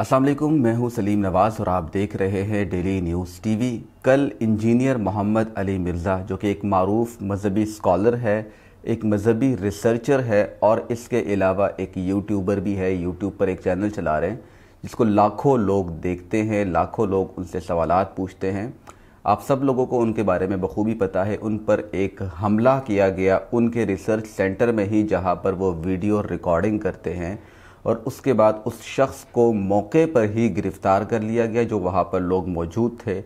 अस्सलाम वालेकुम मैं हूं सलीम नवाज़ और आप देख रहे हैं डेली न्यूज़ टीवी कल इंजीनियर मोहम्मद अली मिर्ज़ा जो कि एक मरूफ मजहबी स्कॉलर है एक मजहबी रिसर्चर है और इसके अलावा एक यूट्यूबर भी है यूट्यूब पर एक चैनल चला रहे हैं जिसको लाखों लोग देखते हैं लाखों लोग उनसे सवाल पूछते हैं आप सब लोगों को उनके बारे में बखूबी पता है उन पर एक हमला किया गया उनके रिसर्च सेंटर में ही जहाँ पर वो वीडियो रिकॉर्डिंग करते हैं और उसके बाद उस शख्स को मौके पर ही गिरफ़्तार कर लिया गया जो वहाँ पर लोग मौजूद थे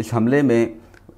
इस हमले में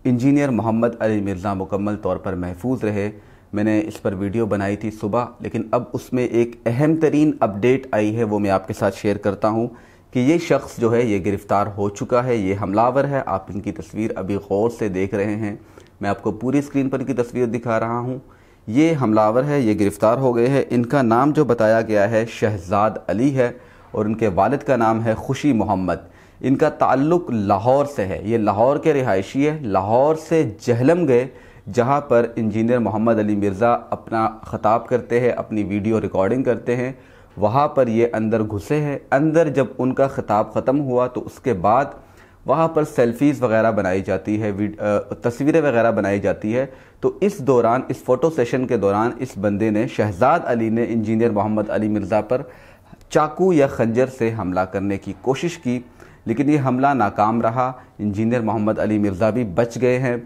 इंजीनियर मोहम्मद अली मिर्ज़ा मुकम्मल तौर पर महफूज रहे मैंने इस पर वीडियो बनाई थी सुबह लेकिन अब उसमें एक अहम तरीन अपडेट आई है वो मैं आपके साथ शेयर करता हूँ कि ये शख्स जो है ये गिरफ़्तार हो चुका है ये हमलावर है आप इनकी तस्वीर अभी गौर से देख रहे हैं मैं आपको पूरी स्क्रीन पर इनकी तस्वीर दिखा रहा हूँ ये हमलावर है ये गिरफ़्तार हो गए हैं इनका नाम जो बताया गया है शहजाद अली है और इनके वालद का नाम है खुशी मोहम्मद इनका ताल्लुक लाहौर से है ये लाहौर के रिहायशी है लाहौर से जहलम गए जहाँ पर इंजीनियर मोहम्मद अली मिर्ज़ा अपना ख़ताब करते हैं अपनी वीडियो रिकॉर्डिंग करते हैं वहाँ पर ये अंदर घुसे हैं अंदर जब उनका ख़ताब ख़त्म हुआ तो उसके बाद वहाँ पर सेल्फीज़ वगैरह बनाई जाती है तस्वीरें वगैरह बनाई जाती है तो इस दौरान इस फ़ोटो सेशन के दौरान इस बंदे ने शहजाद अली ने इंजीनियर मोहम्मद अली मिर्ज़ा पर चाकू या खंजर से हमला करने की कोशिश की लेकिन ये हमला नाकाम रहा इंजीनियर मोहम्मद अली मिर्ज़ा भी बच गए हैं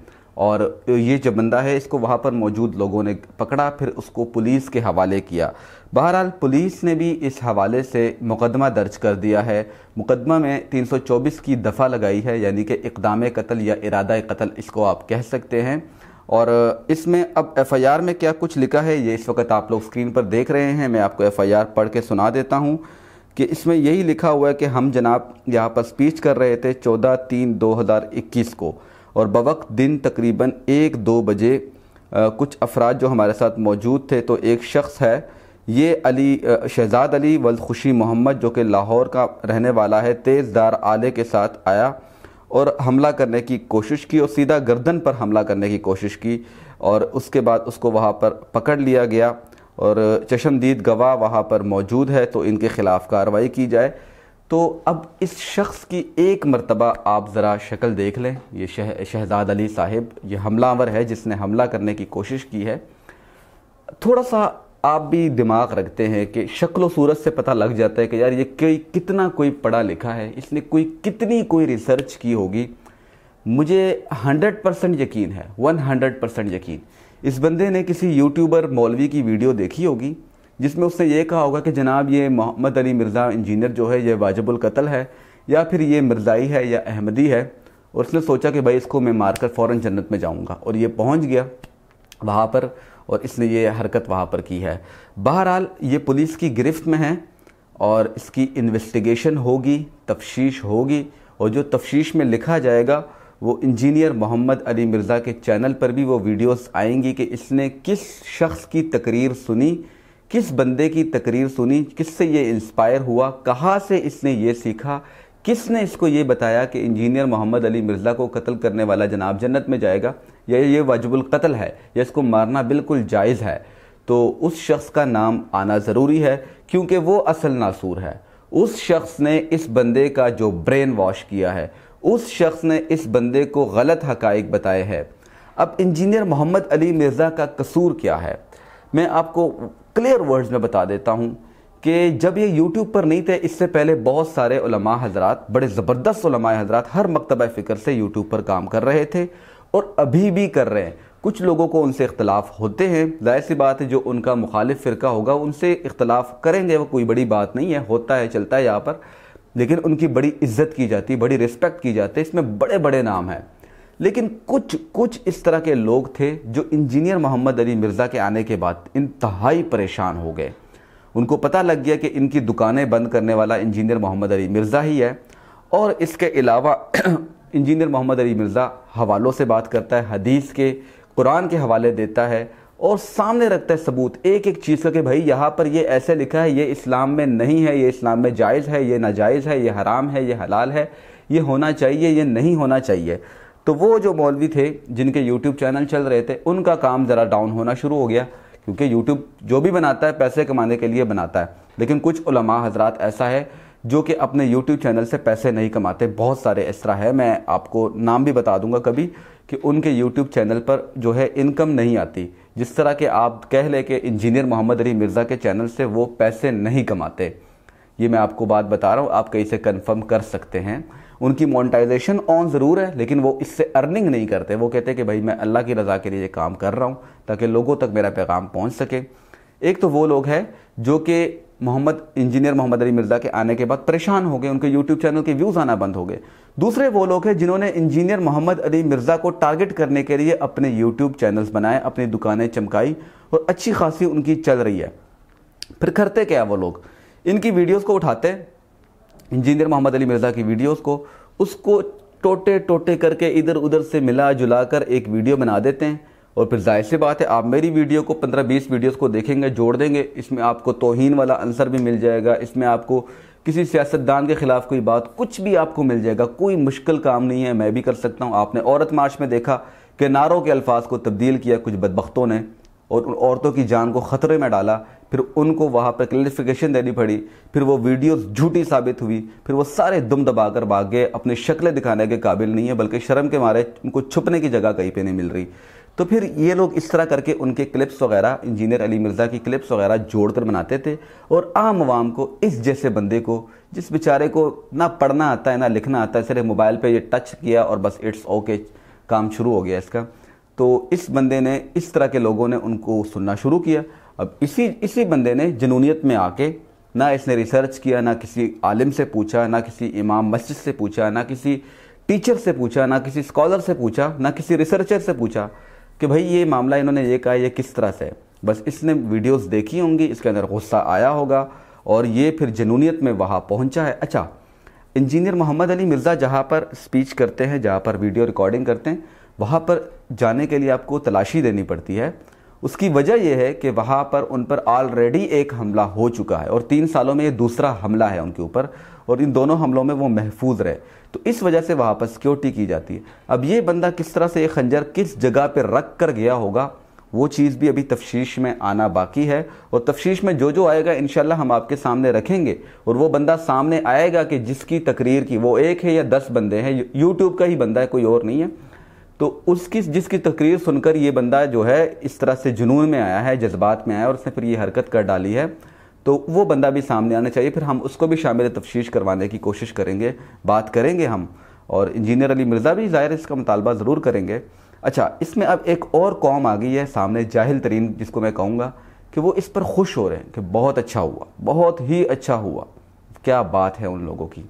और ये जो बंदा है इसको वहाँ पर मौजूद लोगों ने पकड़ा फिर उसको पुलिस के हवाले किया बहरहाल पुलिस ने भी इस हवाले से मुकदमा दर्ज कर दिया है मुकदमा में 324 की दफ़ा लगाई है यानी कि इकदाम कत्ल या इरादा कत्ल इसको आप कह सकते हैं और इसमें अब एफआईआर में क्या कुछ लिखा है ये इस वक्त आप लोग स्क्रीन पर देख रहे हैं मैं आपको एफआईआर पढ़ के सुना देता हूँ कि इसमें यही लिखा हुआ है कि हम जनाब यहाँ पर स्पीच कर रहे थे चौदह तीन दो हज़ार इक्कीस को और बवक दिन तकरीबन एक दो बजे आ, कुछ अफराद जो हमारे साथ मौजूद थे तो एक शख्स है ये अली शहजाद अली वलखुशी मोहम्मद जो कि लाहौर का रहने वाला है तेज़दार आले के साथ आया और हमला करने की कोशिश की और सीधा गर्दन पर हमला करने की कोशिश की और उसके बाद उसको वहाँ पर पकड़ लिया गया और चशमदीद गवाह वहाँ पर मौजूद है तो इनके ख़िलाफ़ कार्रवाई की जाए तो अब इस शख्स की एक मरतबा आप ज़रा शक्ल देख लें ये शह शहजाद अली साहिब ये हमलावर है जिसने हमला करने की कोशिश की है थोड़ा सा आप भी दिमाग रखते हैं कि शक्ल सूरत से पता लग जाता है कि यार ये कोई कितना कोई पढ़ा लिखा है इसने कोई कितनी कोई रिसर्च की होगी मुझे 100 परसेंट यकीन है 100 परसेंट यकीन इस बंदे ने किसी यूट्यूबर मौलवी की वीडियो देखी होगी जिसमें उसने ये कहा होगा कि जनाब ये मोहम्मद अली मिर्ज़ा इंजीनियर जो है ये वाजबुल कत्ल है या फिर ये मिर्ज़ाई है या अहमदी है और उसने सोचा कि भाई इसको मैं मारकर फ़ौर जन्नत में जाऊँगा और ये पहुँच गया वहाँ पर और इसने ये हरकत वहाँ पर की है बहरहाल ये पुलिस की गिरफ्त में है और इसकी इन्वेस्टिगेशन होगी तफ्श होगी और जो तफ्श में लिखा जाएगा वो इंजीनियर मोहम्मद अली मिर्ज़ा के चैनल पर भी वो वीडियोस आएंगी कि इसने किस शख्स की तकरीर सुनी किस बंदे की तकरीर सुनी किससे ये इंस्पायर हुआ कहाँ से इसने ये सीखा किसने इसको ये बताया कि इंजीनियर मोहम्मद अली मिर्ज़ा को कत्ल करने वाला जनाब जन्नत में जाएगा या ये वाजबुल कत्ल है या इसको मारना बिल्कुल जायज़ है तो उस शख्स का नाम आना ज़रूरी है क्योंकि वो असल नासूर है उस शख्स ने इस बंदे का जो ब्रेन वॉश किया है उस शख्स ने इस बंदे को गलत हकाइक बताए हैं अब इंजीनियर मोहम्मद अली मिर्ज़ा का कसूर क्या है मैं आपको क्लियर वर्ड्स में बता देता हूँ कि जब ये यूट्यूब पर नहीं थे इससे पहले बहुत सारे हजरत बड़े ज़बरदस्त हजरत हर मकतब फ़िक्र से यूट्यूब पर काम कर रहे थे और अभी भी कर रहे हैं कुछ लोगों को उनसे इख्तलाफ होते हैं जाहिर सी बात है जो उनका मुखालिफ फ़िरका होगा उनसे इख्तलाफ करेंगे वो कोई बड़ी बात नहीं है होता है चलता है यहाँ पर लेकिन उनकी बड़ी इज्जत की जाती बड़ी रिस्पेक्ट की जाती है इसमें बड़े बड़े नाम हैं लेकिन कुछ कुछ इस तरह के लोग थे जो इंजीनियर मोहम्मद अली मिर्ज़ा के आने के बाद इंतहाई परेशान हो गए उनको पता लग गया कि इनकी दुकानें बंद करने वाला इंजीनियर मोहम्मद अली मिर्ज़ा ही है और इसके अलावा इंजीनियर मोहम्मद अली मिर्ज़ा हवालों से बात करता है हदीस के कुरान के हवाले देता है और सामने रखता है सबूत एक एक चीज़ का कि भाई यहाँ पर ये ऐसे लिखा है ये इस्लाम में नहीं है ये इस्लाम में जायज़ है ये नाजायज़ है ये हराम है ये हलाल है ये होना चाहिए ये नहीं होना चाहिए तो वो जो मौलवी थे जिनके यूट्यूब चैनल चल रहे थे उनका काम ज़रा डाउन होना शुरू हो गया क्योंकि यूट्यूब जो भी बनाता है पैसे कमाने के लिए बनाता है लेकिन कुछ उलमा हजरात ऐसा है जो कि अपने यूट्यूब चैनल से पैसे नहीं कमाते बहुत सारे इस तरह है मैं आपको नाम भी बता दूंगा कभी कि उनके यूट्यूब चैनल पर जो है इनकम नहीं आती जिस तरह के आप कह लें कि इंजीनियर मोहम्मद अली मिर्ज़ा के चैनल से वो पैसे नहीं कमाते ये मैं आपको बात बता रहा हूँ आप कहीं से कन्फर्म कर सकते हैं उनकी मोनिटाइजेशन ऑन ज़रूर है लेकिन वो इससे अर्निंग नहीं करते वो कहते हैं कि भाई मैं अल्लाह की रज़ा के लिए काम कर रहा हूँ ताकि लोगों तक मेरा पैगाम पहुँच सके एक तो वो लोग हैं जो कि मोहम्मद इंजीनियर मोहम्मद अली मिर्ज़ा के आने के बाद परेशान हो गए उनके यूट्यूब चैनल के व्यूज़ आना बंद हो गए दूसरे वो लोग हैं जिन्होंने इंजीनियर मोहम्मद अली मिर्ज़ा को टारगेट करने के लिए अपने यूट्यूब चैनल्स बनाए अपनी दुकानें चमकाई और अच्छी खासी उनकी चल रही है फिर करते क्या वो लोग इनकी वीडियोज़ को उठाते इंजीनियर मोहम्मद अली मिर्ज़ा की वीडियोस को उसको टोटे टोटे करके इधर उधर से मिला जुला कर एक वीडियो बना देते हैं और फिर जाहिर सी बात है आप मेरी वीडियो को 15-20 वीडियोस को देखेंगे जोड़ देंगे इसमें आपको तोहन वाला आंसर भी मिल जाएगा इसमें आपको किसी सियासतदान के ख़िलाफ़ कोई बात कुछ भी आपको मिल जाएगा कोई मुश्किल काम नहीं है मैं भी कर सकता हूँ आपने औरत मार्च में देखा कि नारों के अल्फाज को तब्दील किया कुछ बदबख्तों ने और उन औरतों की जान को ख़तरे में डाला फिर उनको वहाँ पर क्लैरिफिकेशन देनी पड़ी फिर वो वीडियो झूठी साबित हुई फिर वो सारे दुम दबा कर भाग गए अपनी शक्लें दिखाने के काबिल नहीं है बल्कि शर्म के मारे उनको छुपने की जगह कहीं पर नहीं मिल रही तो फिर ये लोग इस तरह करके उनके क्लिप्स वगैरह इंजीनियर अली मिर्ज़ा की क्लिप्स वगैरह जोड़ कर बनाते थे और आम आवाम को इस जैसे बंदे को जिस बेचारे को ना पढ़ना आता है ना लिखना आता है सिर्फ मोबाइल पर ये टच किया और बस इट्स ओके काम शुरू हो गया इसका तो इस बंदे ने इस तरह के लोगों ने उनको सुनना शुरू किया अब इसी इसी बंदे ने जनूनीत में आके ना इसने रिसर्च किया ना किसी आलिम से पूछा ना किसी इमाम मस्जिद से पूछा ना किसी टीचर से पूछा ना किसी स्कॉलर से पूछा ना किसी रिसर्चर से पूछा कि भाई ये मामला इन्होंने ये कहा ये किस तरह से है बस इसने वीडियोस देखी होंगी इसके अंदर गुस्सा आया होगा और ये फिर जनूनीत में वहाँ पहुँचा है अच्छा इंजीनियर मोहम्मद अली मिर्ज़ा जहाँ पर स्पीच करते हैं जहाँ पर वीडियो रिकॉर्डिंग करते हैं वहाँ पर जाने के लिए आपको तलाशी देनी पड़ती है उसकी वजह यह है कि वहाँ पर उन पर ऑलरेडी एक हमला हो चुका है और तीन सालों में ये दूसरा हमला है उनके ऊपर और इन दोनों हमलों में वो महफूज रहे तो इस वजह से वहाँ पर सिक्योरिटी की जाती है अब ये बंदा किस तरह से ये खंजर किस जगह पर रख कर गया होगा वो चीज़ भी अभी तफ्श में आना बाकी है और तफ्श में जो जो आएगा इन हम आपके सामने रखेंगे और वो बंदा सामने आएगा कि जिसकी तकरीर की वो एक है या दस बंदे हैं यूट्यूब का ही बंदा है कोई और नहीं है तो उसकी जिसकी तकरीर सुनकर ये बंदा जो है इस तरह से जुनून में आया है जज्बात में आया और उसने फिर ये हरकत कर डाली है तो वो बंदा भी सामने आना चाहिए फिर हम उसको भी शामिल तफ्श करवाने की कोशिश करेंगे बात करेंगे हम और इंजीनियर अली मिर्ज़ा भी ज़ाहिर इसका मुतालबा ज़रूर करेंगे अच्छा इसमें अब एक और कौम आ गई है सामने जाहिल तरीन जिसको मैं कहूँगा कि वो इस पर खुश हो रहे हैं कि बहुत अच्छा हुआ बहुत ही अच्छा हुआ क्या बात है उन लोगों की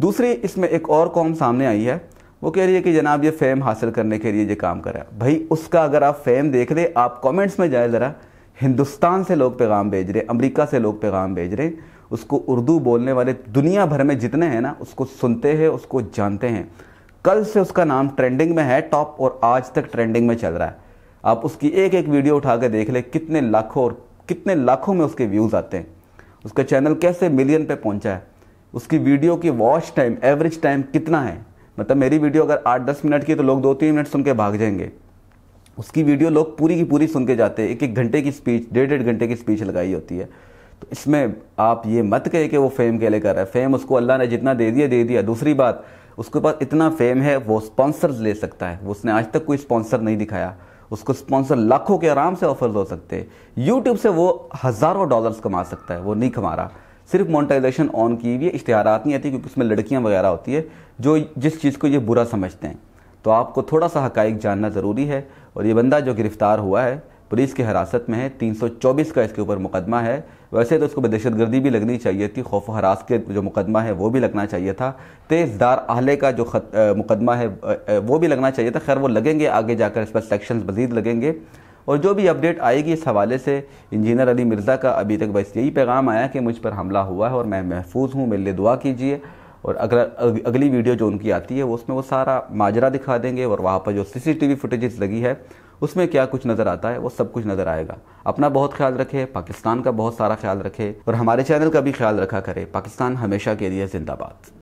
दूसरी इसमें एक और कौम सामने आई है वो कह रही है कि जनाब ये फ़ेम हासिल करने के लिए ये काम करा भाई उसका अगर आप फ़ेम देख रहे आप कमेंट्स में जाए ज़रा हिंदुस्तान से लोग पैगाम भेज रहे अमेरिका से लोग पैगाम भेज रहे उसको उर्दू बोलने वाले दुनिया भर में जितने हैं ना उसको सुनते हैं उसको जानते हैं कल से उसका नाम ट्रेंडिंग में है टॉप और आज तक ट्रेंडिंग में चल रहा है आप उसकी एक एक वीडियो उठा कर देख ले कितने लाखों और कितने लाखों में उसके व्यूज़ आते हैं उसका चैनल कैसे मिलियन पे पहुंचा है उसकी वीडियो की वॉच टाइम एवरेज टाइम कितना है मतलब मेरी वीडियो अगर आठ दस मिनट की तो लोग दो तीन मिनट सुन के भाग जाएंगे उसकी वीडियो लोग पूरी की पूरी सुन के जाते हैं एक एक घंटे की स्पीच डेढ़ डेढ़ घंटे की स्पीच लगाई होती है तो इसमें आप ये मत कहे कि वो फेम के लिए कर रहा है फेम उसको अल्लाह ने जितना दे दिया दे दिया दूसरी बात उसके पास इतना फेम है वो स्पॉन्सर्स ले सकता है उसने आज तक कोई स्पॉन्सर नहीं दिखाया उसको स्पॉन्सर लाखों के आराम से ऑफर्स हो सकते हैं यूट्यूब से वो हज़ारों डॉलर्स कमा सकता है वो नहीं कमा रहा सिर्फ मोनिटाइजेशन ऑन की हुई है इश्तहारात नहीं आती क्योंकि उसमें लड़कियाँ वगैरह होती है जो जिस चीज़ को ये बुरा समझते हैं तो आपको थोड़ा सा हकाइक जानना ज़रूरी है और ये बंदा जो गिरफ़्तार हुआ है पुलिस की हिरासत में है 324 का इसके ऊपर मुकदमा है वैसे तो उसको दहशत गर्दी भी लगनी चाहिए थी खौफ हरास के जो मुकदमा है वो भी लगना चाहिए था तेज़दार आहले का जो खत, आ, मुकदमा है आ, आ, वो भी लगना चाहिए था खैर वो लगेंगे आगे जाकर इस पर सेक्शन मज़ीद लगेंगे और जो भी अपडेट आएगी इस हवाले से इंजीनियर अली मिर्ज़ा का अभी तक बस यही पैगाम आया कि मुझ पर हमला हुआ है और मैं महफूज हूँ मेरे लिए दुआ कीजिए और अगला अगली वीडियो जो उनकी आती है वो उसमें वो सारा माजरा दिखा देंगे और वहाँ पर जो सीसीटीवी फुटेजेस लगी है उसमें क्या कुछ नज़र आता है वो सब कुछ नज़र आएगा अपना बहुत ख्याल रखे पाकिस्तान का बहुत सारा ख्याल रखे और हमारे चैनल का भी ख्याल रखा करें पाकिस्तान हमेशा के लिए जिंदाबाद